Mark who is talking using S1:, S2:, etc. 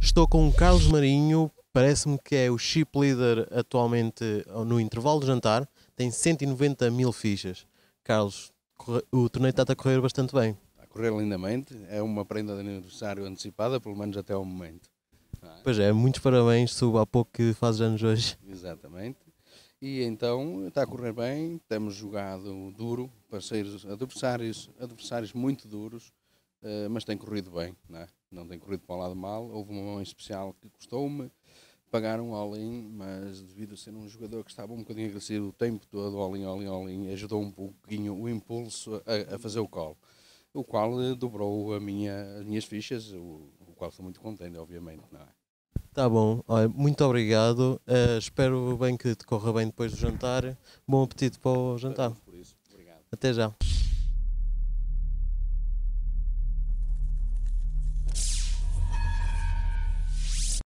S1: Estou com o Carlos Marinho, parece-me que é o chip leader atualmente no intervalo de jantar, tem 190 mil fichas. Carlos, o torneio está a correr bastante bem. Está a correr lindamente, é uma prenda de aniversário antecipada,
S2: pelo menos até ao momento.
S1: É? Pois é, muitos parabéns, suba há pouco que fazes anos hoje.
S2: Exatamente. E então está a correr bem, temos jogado duro, parceiros adversários, adversários muito duros, Uh, mas tem corrido bem, não, né? não tem corrido para o lado mal. Houve uma mão especial que custou-me pagar um all-in, mas devido a ser um jogador que estava um bocadinho agressivo o tempo todo, all-in, all-in, all-in, ajudou um pouquinho o impulso a, a fazer o call, o qual eh, dobrou a minha, as minhas fichas, o, o qual estou muito contente, obviamente, não é?
S1: Tá bom, Olha, muito obrigado. Uh, espero bem que te corra bem depois do jantar. Bom apetite para o jantar. Por isso, obrigado. Até já.